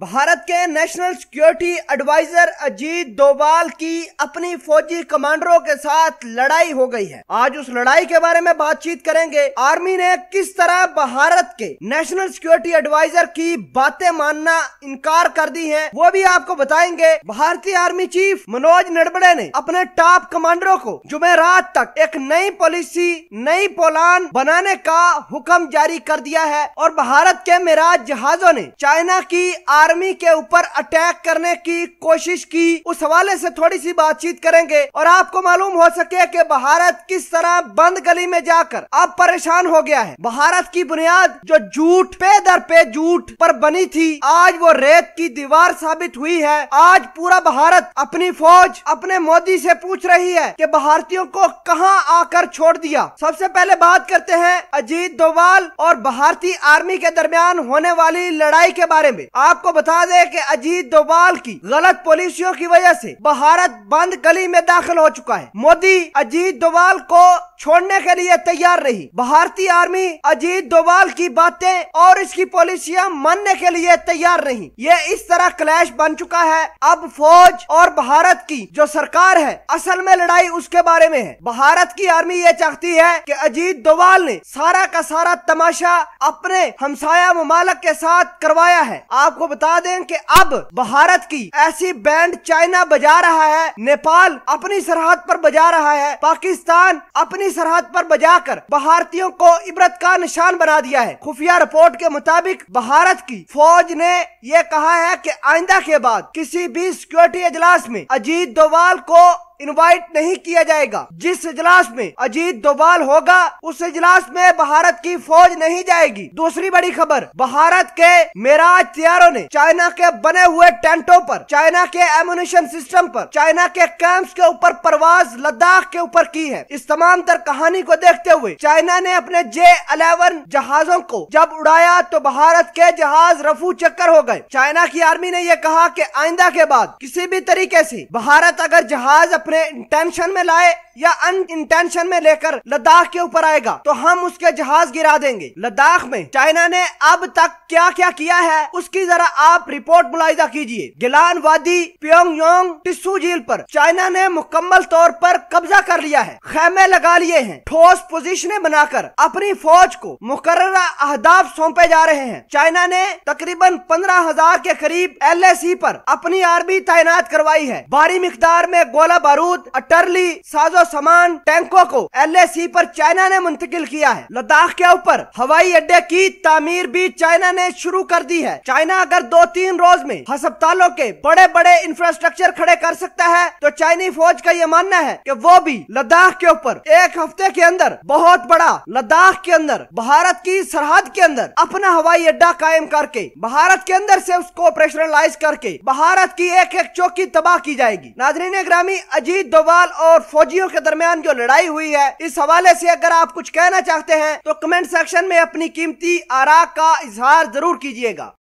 भारत के national security advisor Ajit Doval की अपनी फौजी कमांडरों के साथ लड़ाई हो गई है आज उस लड़ाई के बारे में बातचीत करेंगे आर्मी ने किस तरह भारत के नेशनल सिक्योरिटी एडवाइजर की बातें मानना इनकार कर दी है वो भी आपको बताएंगे भारतीय आर्मी चीफ मनोज नड़बड़े ने अपने टॉप कमांडरों को जुमेरात तक एक नई पॉलिसी नई पोलान बनाने का हुक्म जारी कर दिया है और भारत के मेराज जहाजों ने चाइना की आर आर्मी के ऊपर अटैक करने की कोशिश की उस हवाले से थोड़ी सी बातचीत करेंगे और आपको मालूम हो सके कि भारत किस तरह बंद गली में जाकर अब परेशान हो गया है भारत की बुनियाद जो झूठ पे दर पे झूठ पर बनी थी आज वो रेत की दीवार साबित हुई है आज पूरा भारत अपनी फौज अपने मोदी से पूछ रही है कि भारतीयों को कहां आकर छोड़ दिया सबसे पहले बात करते हैं अजीत डोवाल और भारतीय आर्मी के दरमियान होने वाली लड़ाई के बारे में आपको बता दे कि अजीत डोभाल की गलत पॉलिसियों की वजह से भारत बंद गली में दाखिल हो चुका है मोदी अजीत डोभाल को छोड़ने के लिए तैयार रही भारतीय आर्मी अजीत डोभाल की बातें और इसकी पॉलिसियां मानने के लिए तैयार रही ये इस तरह क्लैश बन चुका है अब फौज और भारत की जो सरकार है असल में लड़ाई उसके बारे में है भारत की आर्मी ये चाहती है कि अजीत डोवाल ने सारा का सारा तमाशा अपने हमसाया ममालक के साथ करवाया है आपको बता बता दें कि अब भारत की ऐसी बैंड चाइना बजा रहा है नेपाल अपनी सरहद पर बजा रहा है पाकिस्तान अपनी सरहद पर बजाकर भारतीयों को इबरत का निशान बना दिया है खुफिया रिपोर्ट के मुताबिक भारत की फौज ने यह कहा है कि आइंदा के बाद किसी भी सिक्योरिटी इजलास में अजीत डोवाल को इनवाइट नहीं किया जाएगा जिस इजलास में अजीत डोवाल होगा उस इजलास में भारत की फौज नहीं जाएगी दूसरी बड़ी खबर भारत के मेराज तैयारों ने चाइना के बने हुए टेंटों पर चाइना के एमुनेशन सिस्टम पर चाइना के कैंप्स के ऊपर परवाज लद्दाख के ऊपर की है इस तमाम तर कहानी को देखते हुए चाइना ने अपने जे अलेवन जहाजों को जब उड़ाया तो भारत के जहाज रफू चक्कर हो गए चाइना की आर्मी ने यह कहा की आइंदा के बाद किसी भी तरीके ऐसी भारत अगर जहाज अपने टेंशन में लाए या अन इंटेंशन में लेकर लद्दाख के ऊपर आएगा तो हम उसके जहाज गिरा देंगे लद्दाख में चाइना ने अब तक क्या क्या किया है उसकी जरा आप रिपोर्ट मुलायजा कीजिए गिलान वादी प्योंग टिस्सू झील पर चाइना ने मुकम्मल तौर पर कब्जा कर लिया है खेमे लगा लिए हैं ठोस पोजिशने बनाकर अपनी फौज को मुकर अहदाफ सौंपे जा रहे हैं चाइना ने तकरीबन पंद्रह हजार के करीब एल एस सी आरोप अपनी आर्मी तैनात करवाई है भारी मकदार में गोला बारूद अटरली साजो सामान टैंकों को एल पर चाइना ने मुंतकिल किया है लद्दाख के ऊपर हवाई अड्डे की तामीर भी चाइना ने शुरू कर दी है चाइना अगर दो तीन रोज में अस्पतालों के बड़े बड़े इंफ्रास्ट्रक्चर खड़े कर सकता है तो चाइनी फौज का ये मानना है की वो भी लद्दाख के ऊपर एक हफ्ते के अंदर बहुत बड़ा लद्दाख के अंदर भारत की सरहद के अंदर अपना हवाई अड्डा कायम करके भारत के अंदर से उसको ऑपरेशनलाइज करके भारत की एक एक चौकी तबाह की जाएगी नाजरीन ग्रामी अजीत डोवाल और फौजियों के के दरमियान जो लड़ाई हुई है इस हवाले से अगर आप कुछ कहना चाहते हैं तो कमेंट सेक्शन में अपनी कीमती आरा का इजहार जरूर कीजिएगा